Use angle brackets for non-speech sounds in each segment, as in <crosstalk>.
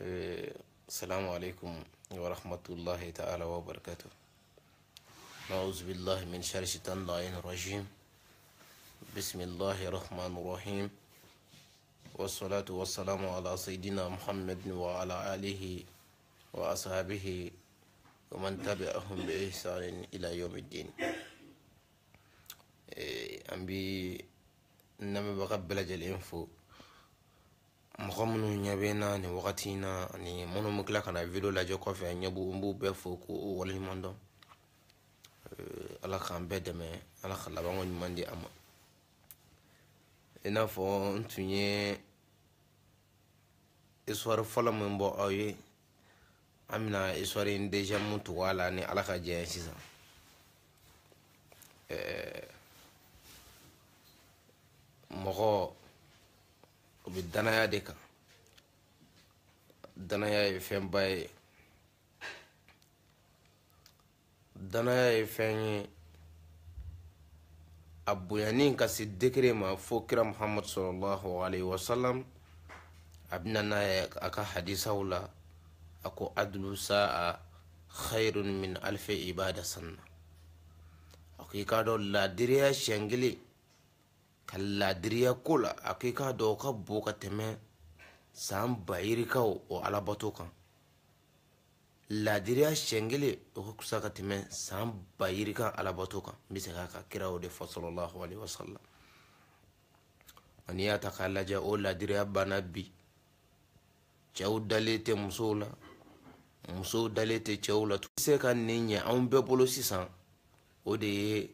إيه، السلام عليكم ورحمة الله تعالى وبركاته نعوذ بالله من شر الشيطان اللعين الرجيم بسم الله الرحمن الرحيم والصلاة والسلام على سيدنا محمد وعلى آله وأصحابه ومن تبعهم بإحسان إلى يوم الدين إيه، أمبي بي بقبل الإنفو mɔgɔ minnu ɲɛ bɛ na nin wagati in na ani minnu bɛ tila ka na video lajɛ kɔfɛ ɲɛ b'u n b'u bɛɛ fo k'u waleɲuman dɔn eh, ala k'an bɛɛ dɛmɛ ala ka labanko ɲuman di a ma i n'a fɔ n tun ye isuwari fɔlɔ min bɔ aw ye an bɛna isuwari in dezɛmu tugu a la ni ala ka jɛ sisan mɔgɔ o bɛ danaya de kan danaya ye fɛnba ye danaya ye fɛn ye a bonyani ka se degere ma fo kira muhamadu sallallahu alaihi wasallam a bɛna n'a ye a ka hadisaw la a ko adulu sa'a khairun min alfe ibada sanna a ko i k'a dɔn laadiriya siɲɛ kelen ka laadiriya ko la a k'i k'a dɔn o ka bon ka tɛmɛ san bayirikaw o alabato kan laadiriya siɲɛ kelen o ka kusa ka tɛmɛ san bayirikan alabato kan n bɛ se k'a ka kira o de fɔ sɔlɔlahu alayhi wa sallam n'i y'a ta k'a lajɛ o laadiriya banna bi cɛw dalen tɛ musow la musow dalen tɛ cɛw la. se ka nin ɲɛ anw bɛɛ bolo sisan o de ye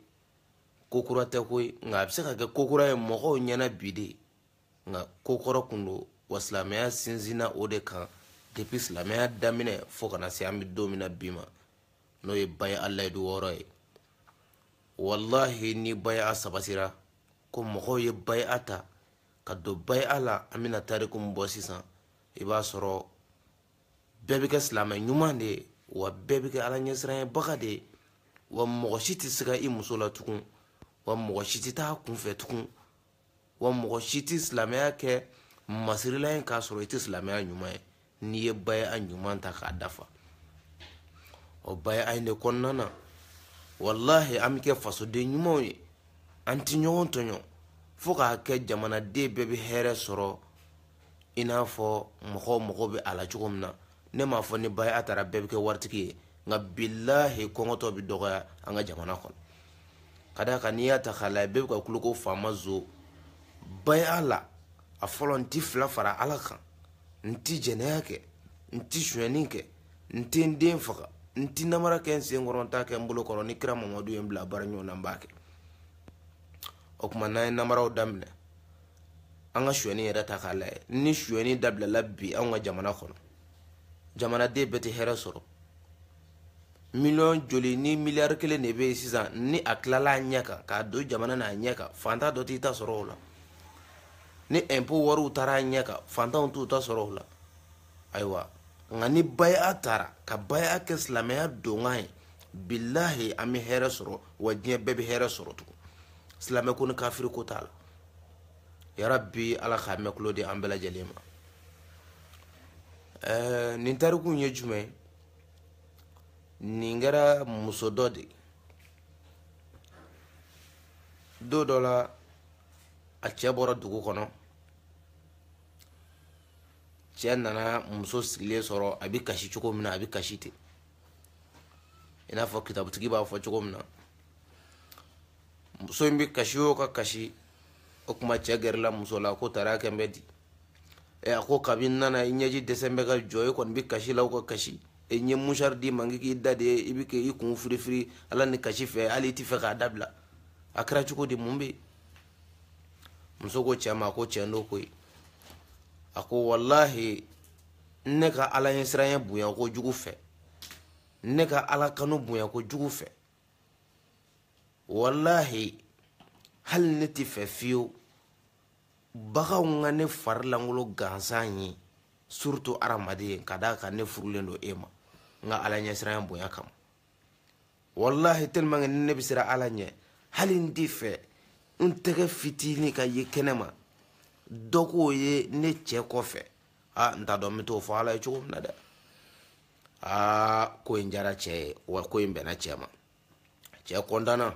kokura tɛ koyi nka a bɛ se ka kɛ kokura ye mɔgɔw ɲɛna bi de nka kokɔrɔ kun do wa silamɛya sinsinna o de kan depi silamɛya daminɛ fo kana se an bɛ don min na bi ma n'o ye baye alayidu wɔɔrɔ ye wallahi ni baye a sabatira ko mɔgɔw ye baye a ta ka don baye a la an bɛna tariku min bɔ sisan i b'a sɔrɔ bɛɛ bɛ kɛ silamɛ ɲuman de ye wa bɛɛ bɛ kɛ ala ɲɛsiranɲɛbaga de ye wa mɔgɔ si tɛ siga i muso la tugun wa mɔgɔ si tɛ taa kunfɛ tugun wa mɔgɔ si tɛ silamɛya kɛ masirila in k'a sɔrɔ i tɛ silamɛya ɲuman ye n'i ye baya a ɲuman ta k'a dafa o baya a in de kɔnɔna na walahi an bɛ kɛ fasoden ɲumanw ye an tɛ ɲɔgɔn tɔɲɔ fo k'a kɛ jamanaden bɛɛ bɛ hɛrɛ sɔrɔ i n'a fɔ mɔgɔ mɔgɔ bɛ a la cogo min na ne m'a fɔ ni baya a taara bɛɛ bɛ kɛ waritigi ye nka bilahi kɔngɔtɔ bɛ dɔgɔya an ka jamana kɔnɔ ka da kan n'i y'a ta k'a lajɛ bɛɛ bɛ ka kuloko faama zo baya la a fɔlɔ n ti fila fara ala kan n ti jɛnɛya kɛ n ti suɲɛni kɛ n ti n den faga n ti namara kɛ n sen kɔrɔ n t'a kɛ n bolo kɔrɔ ni kira mamadu ye n bila baara ɲɔgɔn na n b'a kɛ o tuma n'an ye namaraw daminɛ an ka suɲɛni yɛrɛ ta k'a lajɛ ni suɲɛni dabilala bi anw ka jamana kɔnɔ jamanaden bɛɛ tɛ hɛrɛ sɔrɔ miliyɔn joli ni miliyari kelen de bɛ yen sisan ni a tilala ɲɛ kan k'a don jamana n'a ɲɛ kan fanta dɔ t'i ta sɔrɔ o la ni impôt wariw taara a ɲɛ kan fantanw t'u ta sɔrɔ o la ayiwa nka ni baya taara ka baya kɛ silamɛya donkan ye bilahi an bɛ hɛrɛ sɔrɔ wa diɲɛ bɛɛ bɛ hɛrɛ sɔrɔ tugun silamɛ ko ni kafiri ko t'a la yarabi ala k'a mɛn kulo di an bɛɛ lajɛlen ma ɛɛ nin tariku ye jumɛn ye nin kɛra muso dɔ de don dɔ la a cɛ bɔra dugu kɔnɔ cɛ nana muso sigilen sɔrɔ a bɛ kasi cogo min na a bɛ kasi ten i n'a fɔ kitabutigi b'a fɔ cogo min na muso in bɛ kasi o ka kasi o kuma cɛ gɛrɛla muso la ko tara kɛ n bɛ di ɛ a ko kabi n nana i ɲɛji dɛsɛ n bɛ ka jɔ e kɔni bɛ kasi la o ka kasi. e ɲe musari d'i ma k'i da de i bi k'i kun firifiri ala ni kasi fɛ hali i ti fɛ k'a dabila a kɛra cogo di mun bɛ muso ko cɛ ma ko tiɲɛ do koyi a ko walahi ne ka ala ye siranya bonya ko jugu fɛ ne ka ala kanu bonya ko jugu fɛ walahi hali ne ti fɛ fiyewu baganw ka ne fari langolo gansan ye surtout adamaden ka d'a kan ne furulen don e ma n ka ala ɲɛsiranya bonya kama wallahi tellement ni ne bɛ sira ala ɲɛ hali n t'i fɛ n tɛgɛ fitini ka ye kɛnɛma dɔ k'o ye ne cɛ kɔfɛ a n t'a dɔn n bɛ t'o fɔ ala ye cogo min na dɛ aa ko in e diyara cɛ ye wa ko in bɛnna cɛ ma cɛ kɔntanna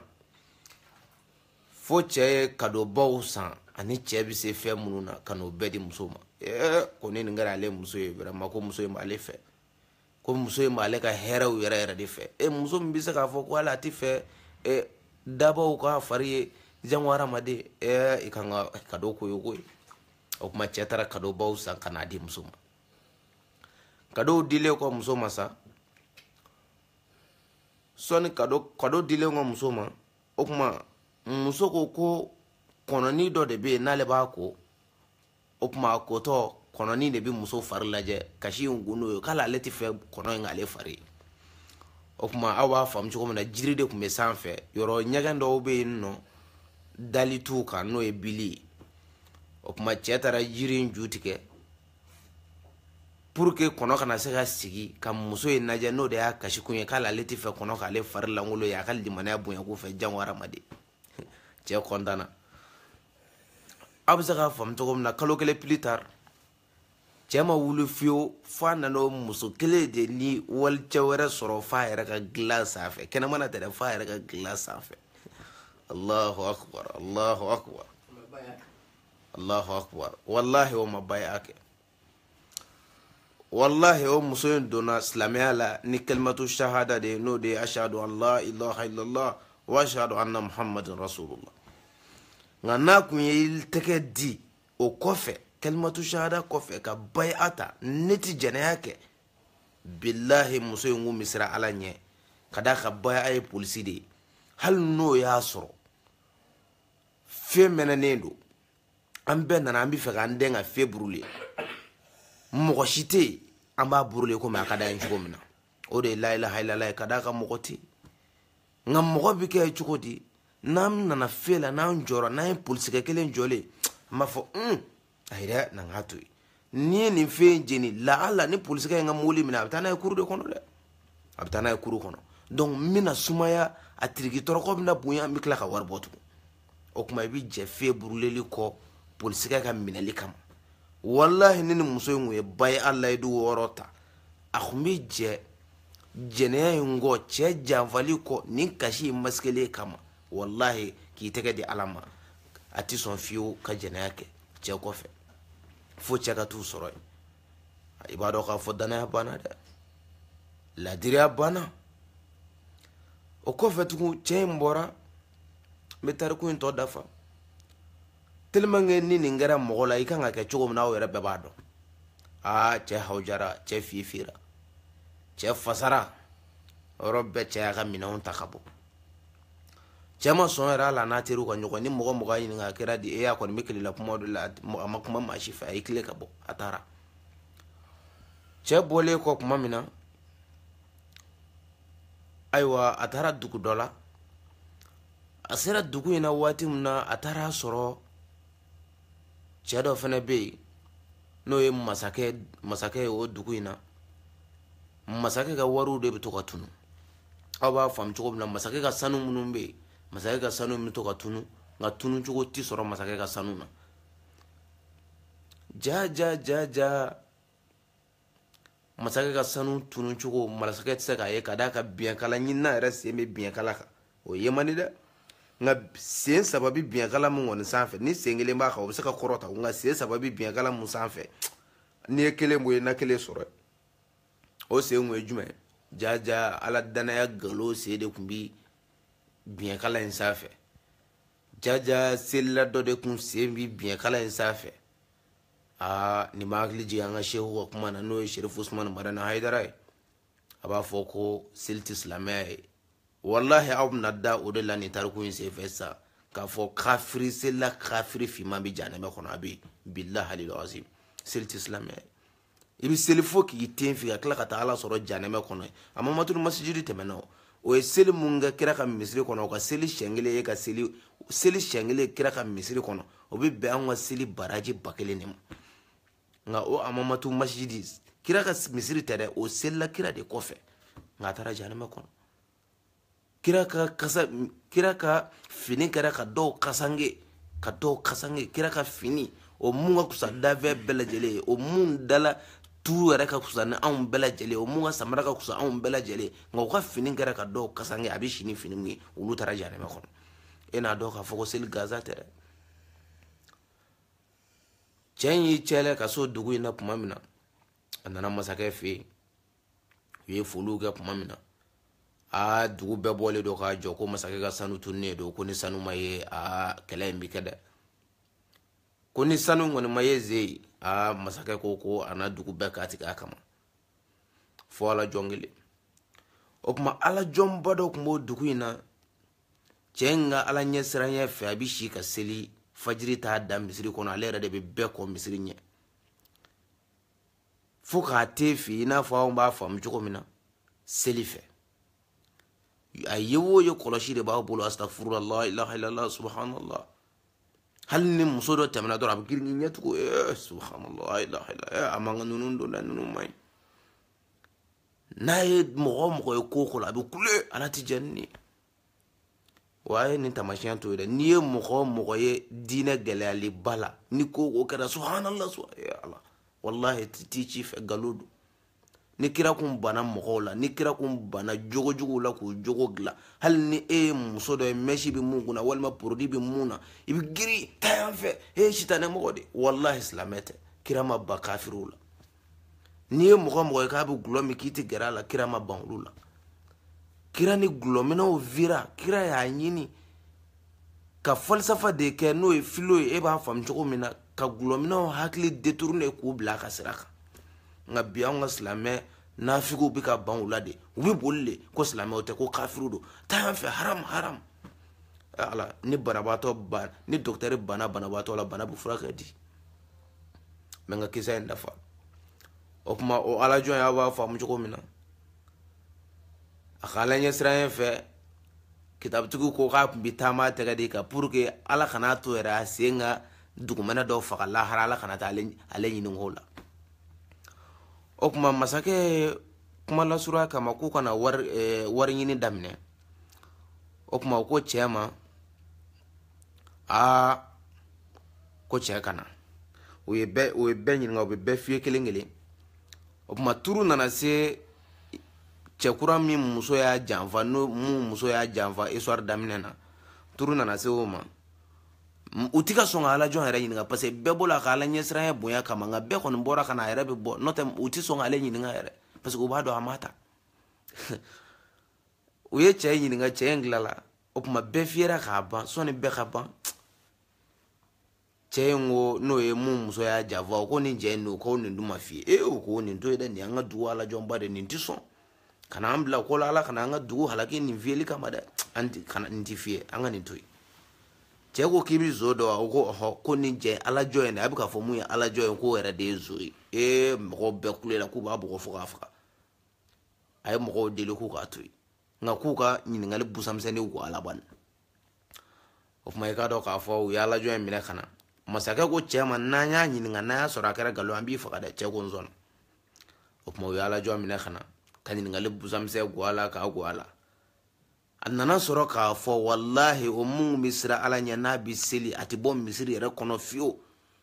fo cɛ ye kadobaw san ani cɛ bɛ se fɛn minnu na ka n'o bɛɛ di muso ma ee eh, ko ni nin kɛra ale muso ye vraiment ko muso in e b'ale fɛ ko muso in b'ale ka hɛrɛw yɛrɛ yɛrɛ de fɛ e muso min bɛ se k'a fɔ ko hali a tɛ fɛ e dabaw ka fari ye jango hadamaden ɛɛ e, i kan ka kado ko ye koyi o kuma cɛ taara kadobaw san ka n'a di muso ma kadow dilen kɔ muso ma sa sɔni kado kado dilen kɔ muso ma o kuma muso ko ko kɔnɔni dɔ de bɛ yen n'ale b'a ko o kuma a kotɔ kɔnɔnin de bɛ muso fari lajɛ kasi in kun y'o ye k'ale ale tɛ fɛ kɔnɔ in k'ale fari o tuma aw b'a faamu cogo min na jiri de tun bɛ sanfɛ yɔrɔ ɲɛgɛn dɔw bɛ yen nɔ dali t'u kan n'o ye bili ye o tuma cɛ taara jiri in ju tigɛ pour que kɔnɔ kana se ka sigi ka muso in lajɛ n'o de y'a kasi kun ye k'ale ale tɛ fɛ kɔnɔ k'ale fari lankolon ye a ka limaniya bonya k'u fɛ jango hadamaden <laughs> cɛ kɔntanna aw bɛ se k'a faamu cogo min na kalo kelen pili tari cɛ ma wuli fiyewu f'a nana o muso kelen de ni walicɛ wɛrɛ sɔrɔ f'a yɛrɛ ka gilan sanfɛ kɛnɛmana tɛ dɛ f'a yɛrɛ ka gilan sanfɛ allahu akbar allahu akbar allahu akbar wallahi o ma baya kɛ wallahi o muso in donna silamɛya la ni kalimatu shahada de ye n'o de ye ashadu an la ilaha illallah wa ashadu anna muhammadin rasulullah nka n'a kun ye tɛgɛ di o kɔfɛ kalimatu shahada kɔfɛ ka bay'a ta ne ti jɛnɛya kɛ billahi muso in kun misira ala ɲɛ ka da ka bay'a ye polisi de ye hali n'o y'a sɔrɔ fɛn mɛnɛnen don an bɛɛ nana an bɛ fɛ k'an dɛn ka fɛn burule mɔgɔ si tɛ yen an b'a burule komi a ka d'an ye cogo min na o de ye layila hayilala ye ka d'a kan mɔgɔ tɛ nka mɔgɔ bɛ kɛ cogo di n'an nana fɛn la n'an jɔra n'an ye polisikɛ kelen jɔlen an b'a fɔ un. Mm, a na ŋa to ni ye nin fɛn jeni lahala ni polisikɛ ye n mobili minɛ a bɛ taa n'a ye kuru de kɔnɔ dɛ a bɛ taa n'a ye kuru kɔnɔ donc n bɛna sumaya a tiriki tɔrɔkɔ bɛna bonya n bɛ tila ka wari bɔ tugun o tuma i bɛ jɛ fɛn buruleli kɔ polisikɛ ka minɛli kama walahi ne ni muso in kun ye ba ye ala wɔɔrɔ ta a tun bɛ jɛ jɛnɛya in kɔ cɛ janfali kɔ nin kasi in maskelen kama walahi k'i tɛgɛ di ala ma a tɛ sɔn fiyewu ka jɛnɛya kɛ cɛ kɔfɛ fo cɛ ka t'u sɔrɔ yen i b'a dɔn k'a fɔ danaya banna dɛ ladiriya banna o kɔfɛ tugun cɛ in bɔra n bɛ tariku in tɔ dafa telimanke ni nin kɛra mɔgɔ la i kan ka kɛ cogo min na aw yɛrɛ bɛɛ b'a dɔn aa cɛ hawjara cɛ fifira cɛ fasara o yɔrɔ bɛɛ cɛ y'a ka minɛnw ta ka bɔ cɛ ma sɔn yɛrɛ ala n'a teriw ka ɲɔgɔn ni mɔgɔ mɔgɔ ɲininka a kɛra di e y'a kɔni bɛ kilela kuma dɔ la a ma kuma maa si fɛ a y'i kile ka bɔ a taara cɛ bɔlen kɔ kuma min na ayiwa a taara dugu dɔ la a sera dugu in na waati min na a taara sɔrɔ cɛ dɔ fana bɛ yen n'o ye masakɛ masakɛ ye o dugu in na masakɛ ka wariw de bɛ to ka tunu aw b'a faamu cogo min na masakɛ ka sanu minnu bɛ yen masakɛ ka sanu min to ka tunu nka tunu cogo ti sɔrɔ masakɛ ka sanu na ja ja ja ja masakɛ ka sanu tunu cogo masakɛ tɛ se k'a ye ka da ka biɲɛkala ɲinina yɛrɛ sen bɛ biɲɛkala kan o ye man di dɛ nka sen saba bi biɲɛkala min kɔni sanfɛ ni sen kelen b'a kan o bɛ se ka kɔrɔta nka sen saba bi biɲɛkala min sanfɛ n'i ye kelen bɔ i na kelen sɔrɔ o sen kun ye jumɛn jaja ala danaya galo sen de kun bi biɲɛkala in sanfɛ jaja selila dɔ de kun sen bi biɲɛkala in sanfɛ aa nin b'a hakili jigin an ka sehu ka kuma na n'o ye sherifu usman madana haidara ye a b'a fɔ ko seli tɛ silamɛya ye walahi aw bɛna da o de la nin tariku in senfɛ sisan k'a fɔ kafiri selila kafiri finman bɛ jahanɛmɛ kɔnɔ a bɛ yen bilahi alilazim seli tɛ silamɛya ye i bɛ seli fo k'i ten f'i ka tila ka taa ala sɔrɔ jahanɛmɛ kɔnɔ e. a mamatulu masijidi tɛmɛna o o ye seli mun ka kira ka misiri kɔnɔ o ka seli siɲɛ kelen ye ka seli seli siɲɛ kelen kira ka misiri kɔnɔ o bɛ bɛn an ka seli baraji ba kelen de ma nka o amamatu masjidi kira ka misiri tɛ dɛ o selila kira de kɔfɛ nka a taara janima kɔnɔ kira ka kasa kira ka fini kɛra ka dɔw kasange ka dɔw kasange kira ka fini o mun ka kusa dafɛn bɛɛ lajɛlen ye o mun dala tu yɛrɛ ka kusa ni anw bɛɛ lajɛlen o mun ka samara ka kusa anw bɛɛ lajɛlen nka u ka fini kɛra ka dɔw kasange a bɛ si ni fini min ye olu taara jahanama kɔnɔ e n'a dɔn k'a fɔ ko seli gaza tɛ dɛ cɛ in y'i cɛlɛ ka so dugu in na tuma min na a nana masakɛ fɛ yen u ye foliw kɛ tuma min na aa dugu bɛɛ bɔlen don k'a jɔ ko masakɛ ka sanu tunnen don ko ni sanu ma ye aa kɛlɛ in bi kɛ dɛ ko ni sanu kɔni ma ye ze ye aa masakɛ ko ko a na dugu bɛɛ k'a tigɛ a kama fɔ ala jɔn kelen o kuma ala jɔnba dɔ tun b'o dugu in na cɛ in ka ala ɲɛsiranya fɛ a bi si ka seli fajiri t'a da misiri kɔnɔ ale yɛrɛ de bɛ bɛɛ kɔ misiri ɲɛ fo k'a te fi i n'a fɔ anw b'a faamu cogo min na seli fɛ a ye o ye kɔlɔsi de b'a bolo astafurula ilaha illallah subhanallah hali ni muso dɔ tɛmɛna dɔrɔn a bɛ giringi ɲɛtugu ee eh, subhanallah ayilaha ila eh, a man ka ninnu don la ninnu man ɲi n'a ye mɔgɔ o mɔgɔ ye ko o ko la a bɛ kule ala ti jɛ ni ye wa a ye nin taamasiyɛn to ye dɛ n'i ye mɔgɔ o mɔgɔ ye diinɛ gɛlɛyaliba la ni ko o ko kɛra subhanallah subhanallah eh, ala walahi ti ci fɛ nkalon don ni kira kun bana mɔgɔw la ni kira kun bana jogojuguw la k'u jogo dilan hali ni e ye muso dɔ ye mɛsi bi mun kunna walima porodi bi mun na i bɛ giri tayan yan fɛ e ye sitanɛ mɔgɔ de walahi silamɛ tɛ kira ma ban kafiriw la n'i ye mɔgɔ mɔgɔ ye k'a bɛ gulɔ min k'i tɛ gɛrɛ a la kira ma ban olu la kira ni gulɔminɛw vira kira y'a ɲini ka falisafa de kɛ n'o ye filo ye e b'a faamu cogo min na ka gulɔminɛw hakili deturune k'u bila a ka sira kan nka bi anw ka silamɛ nafigiw bɛ ka ban u la de u bɛ boli de ko silamɛw tɛ ko kafiriw don taa yan fɛ haram haram ala ni banabaatɔ ban ni dɔkitɛri bana banabaatɔ la bana bɛ fura ka di mɛ nka kisa in dafa o kuma o ala jɔn y'aw b'a faamu cogo min na a ka ala ɲɛsiranya fɛ kitabutigiw ko k'a tun bɛ taama tɛgɛ de kan pour que ala kana to yɛrɛ a sen ka dugumɛnɛ dɔ faga lahara ala kana taa ale ɲini o la o kuma masakɛ kuma lasurunya kama k'u kana wari eh, ɲini daminɛ o kuma o ko cɛɛ ma aa ko cɛɛ kana u ye bɛɛ u ye u bɛ bɛɛ fiye kelen kelen o kuma turu nana se cɛkura min muso y'a janfa n'o mun muso y'a janfa histoire daminɛ na turu nana se o ma utika songa ka ala jo hera ɲininga ya pase que bɛɛ b'o la ka ala ɲɛsiranya bonya kama nka bɛɛ kɔni bɔra ka na be yɛrɛ bɛ bɔ nɔtɛ u ti sɔn ka ale ɲininga yɛrɛ parce que u b'a dɔn a be ta che ye o n'o e mum so y'a java ko ni kono no ko ni nduma ma f'i e ko ni ndo ye dɛ nin duwa ka jo mbare de nin ti kana an ko ala kana nga duwa halaki nin kama da anti kana nin anga ni an cɛɛ e, ko k'i bi zo dɔ a ko ɔhɔ ko nin cɛ alajɔ ye nin a bɛ k'a fɔ mun ye alajɔ ye k'o yɛrɛ de ye zo ye ee mɔgɔw bɛɛ kule la k'u b'a bɔgɔ fo k'a faga a ye mɔgɔw deli k'u k'a to yen nka k'u ka ɲininkali busamisɛnninw k'u alaban o tuma i k'a dɔn k'a fɔ u ye alajɔ in minɛ ka na masakɛ ko cɛ ma n'an y'a ɲininka n'a y'a sɔrɔ a kɛra nkalon an b'i faga dɛ cɛ ko n sɔnna o tuma u ye alajɔ minɛ ka na ka ɲininkali busamisɛn guwa la k'a guwa la a nana sɔrɔ k'a fɔ walahi o minnu bɛ siran ala ɲɛ n'a bɛ seli a tɛ bɔ misiri yɛrɛ kɔnɔ fiyewu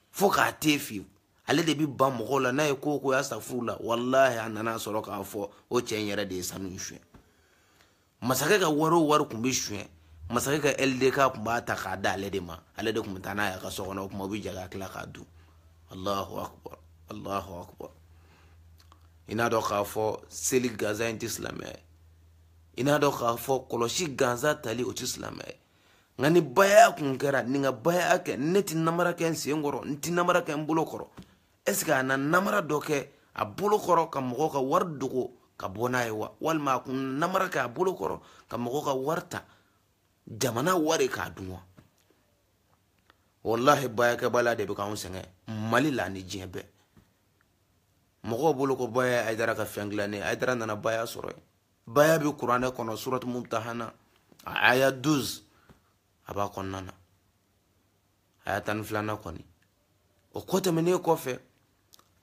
fo k'a te fiyewu ale de bɛ ban mɔgɔw la n'a ye ko o ko y'a furu la walahi a nana sɔrɔ k'a fɔ o cɛ in yɛrɛ de ye sanu suɲɛ masakɛ ka wari o wari tun bɛ suɲɛ masakɛ ka ldk tun b'a ta k'a di ale de ma ale de tun bɛ taa n'a ye a ka so kɔnɔ o tuma u bɛ jɛ ka tila k'a dun allahu akbar allahu akbar i n'a dɔn k'a fɔ seli gansan in tɛ silamɛya ye i n'a dɔn k'a fɔ kɔlɔsi gansan tali o ti silamɛ ye nka ni baya kun kɛra ni ka baya kɛ ne ti namara kɛ n sen kɔrɔ n ti namara kɛ n bolo kɔrɔ ɛsike a na namara dɔ kɛ a bolo kɔrɔ ka mɔgɔw ka wari dogo ka bɔ n'a ye wa walima a kun namara kɛ a bolo kɔrɔ ka mɔgɔw ka wari ta jamana wari k'a dun wa wallahi bayakɛbaliya de bɛ k'anw sɛgɛn mali la ni diɲɛ bɛɛ mɔgɔw bolo ko baya ye ayidara ka fɛn gilannen ayidara nana baya sɔrɔ yen baya be kuranɛ kɔnɔ surat mumtahana aya 12 a b'a kɔnɔna na aya tani filana kɔni o ko tɛmɛnen kɔfɛ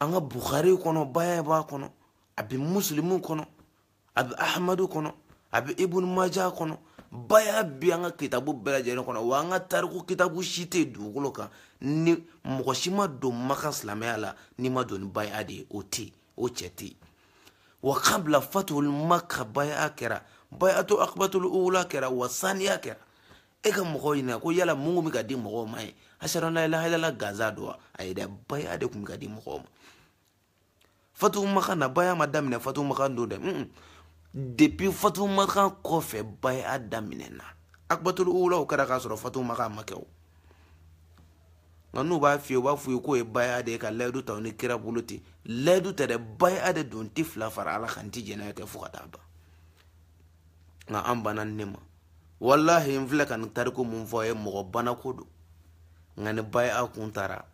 an ka bukhari kɔnɔ baya b'a kɔnɔ a be muslimu kɔnɔ a be ahamadu kɔnɔ a be ibnu maja kɔnɔ baya bi an ka kitabu bɛɛ lajɛlen kɔnɔ wa an ka tariku kitabu si tɛ dugukolo kan ni mɔgɔ si ma don maka silamɛya la n'i ma don ni baya de ye o tɛ o cɛ tɛ وقبل فتح المكة بايا كرا بايا تو أقبة الأولى كرا والثانية كرا إيكا مخوينا ينا كو يلا مغو ميكا دي مغو ماي أشهد أن لا إله إلا الله غازا دوا أي دا بايا دي كو ميكا دي مغو ما فتح المكة نا بايا ما دامنا فتح المكة ندو دا depuis fatu makan kɔfɛ ba ye a daminɛna akibatul ula o kɛra k'a sɔrɔ nka n'u b'a f'i ye u b'a f'u ye k'o ye baya de ye ka layidu ta ni kira bolo ten layidu tɛ dɛ baya de don n ti fila fara ala kan n ti jɛnɛya kɛ fo ka taa ban nka an banna ne ma walahi n filɛ ka nin tariku mun fɔ a ye mɔgɔ bana ko don nka ni baya kun taara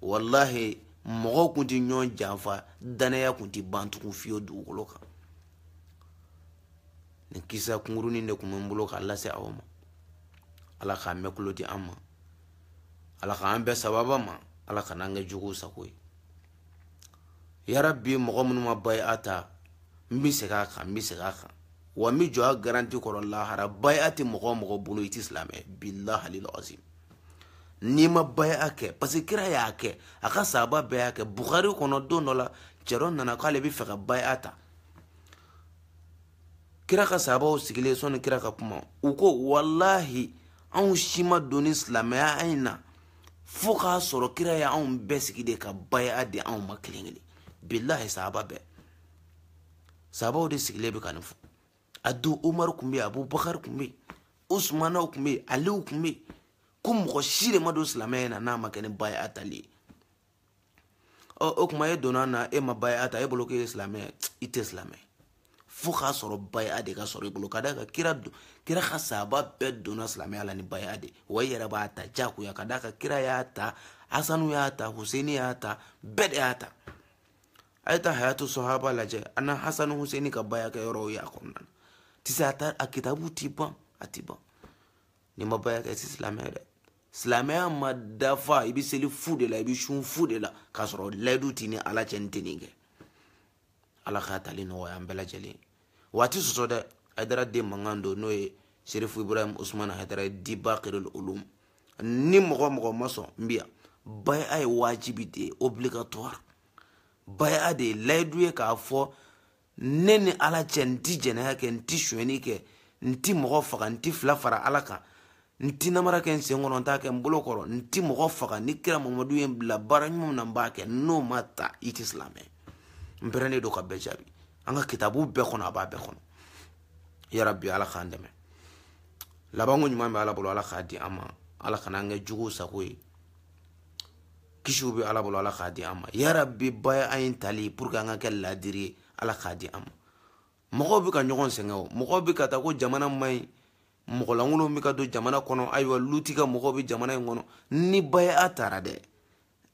walahi mɔgɔw kun ti ɲɔgɔn janfa danaya kun ti ban tugun fiyewu dugukolo kan nin kisa kunkurunin de kun bɛ n bolo k'a lase aw ma ala k'a mɛn kulo di an ma ala k'an bɛɛ sababa ma ala kan'an kɛ jugu sago ye yarabi mɔgɔ minnu ma baya ta n bi segin a kan n bi segin a kan wa n bi jɔ a garanti kɔrɔ lahara baya tɛ mɔgɔ o mɔgɔ bolo i ti silamɛ bilahi alazim n'i ma baya kɛ parce kira y'a kɛ a ka saaba bɛɛ y'a kɛ bukari kɔnɔ don dɔ la cɛ nana k'ale bɛ fɛ ka baya ta kira ka sahabaw sigilen sɔnni kira ka kuma u ko walahi anw si ma don ni silamɛya an in na fɔɔ k'a sɔrɔ kira ye anw bɛɛ sigi de ka baya di anw ma kelen kelen bilahi sahaba bɛɛ sahabaw de sigilen bɛ ka nin fɔ a don umaru kun bɛ yen abubakar kun bɛ yen usmanaw kun bɛ yen aliw kun bɛ yen ko mɔgɔ si de ma don silamɛya na n'a ma kɛ ni baya tali oh, ye ɔ o tuma e donna na e ma baya ta e bolo k'e ye silamɛ ye i tɛ silamɛ ye fo k'a sɔrɔ baya ka sɔrɔ i bolo ka da ka kira kira ka sahaba bɛɛ donna silamɛya ni baya de wa b'a ta jagoya ka da ka kira y'a ta asanu y'a ta huseni y'a ta bɛɛ y'a ta a hayatu sahaba lajɛ ana hasanu huseni ka baya kɛ yɔrɔw y'a kɔnɔna na ti se a n'i ma baya kɛ si silamɛya dɛ silamɛya seli fu la i bɛ sun la k'a sɔrɔ layidu ala cɛ ni ala k'a tali nɔgɔya an bɛɛ waati sɔsɔ dɛ hayidara den mankan don n'o ye serifu ibrahim usman hayidara ye diba kerel olum ni mɔgɔ mɔgɔ ma sɔn n bi yan baya ye waajibi de ye obligatoire baya de ye layidu ye k'a fɔ ne ni ala cɛ n ti jɛnɛya kɛ n ti suɲɛni kɛ n ti mɔgɔ faga n ti fila fara ala kan n ti namara kɛ n sen kɔnɔ n t'a kɛ n bolo kɔrɔ n ti mɔgɔ faga ni kira mamadu ye n bila baara ɲumanw na n b'a kɛ n'o ma ta i ti silamɛ n pɛrɛnnen don ka bɛɛ jaabi an ka kitabu bɛɛ kɔnɔ a b'a bɛɛ kɔnɔ yarabi ala k'an dɛmɛ labanko ɲuman bɛ ala bolo ala k'a di an ma ala kana an kɛ juguw sago ye kisiw bɛ ala bolo ala k'a di an ma yarabi ba ye an ye tali pour que an ka kɛ ladiri ye ala k'a di an ma mɔgɔw bɛ ka ɲɔgɔn sɛgɛn o mɔgɔw bɛ ka taa ko jamana man ɲi mɔgɔ lankolon bɛ ka don jamana kɔnɔ ayiwa luti ka mɔgɔw bɛ jamana in kɔnɔ ni ba ye a taara dɛ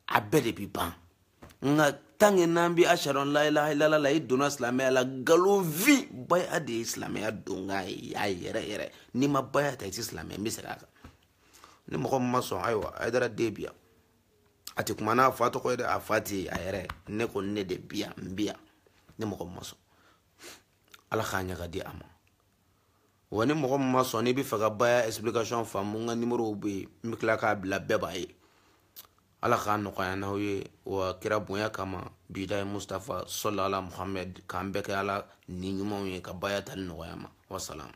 a bɛɛ de bi ban nka tange n'an bi ashadu la ilaha illallah la i donna silamɛya la galonfin baya de ye silamɛya don ka a yɛrɛ yɛrɛ n'i ma baya ta i ti silamɛ n bɛ segin a kan ni mɔgɔ min ma sɔn ayiwa a yɛrɛ den bi yan a ti kuma n'a fa tɔgɔ ye dɛ a fa ti a yɛrɛ ne ko ne de bi yan n bi yan ni mɔgɔ min ma sɔn ala k'a ɲɛ ka di a ma wa ni mɔgɔ min ma sɔn n'i bɛ fɛ ka baya explication faamu n ka numéro bɛ yen n bɛ tila k'a bila bɛɛ b'a ye ala k'a nɔgɔya n'aw ye wa kira bonya kama bilahi mustafa sɔlala muhamad k'an bɛɛ kɛ ala ni ɲumanw ye ka baya tali nɔgɔya ma wasalam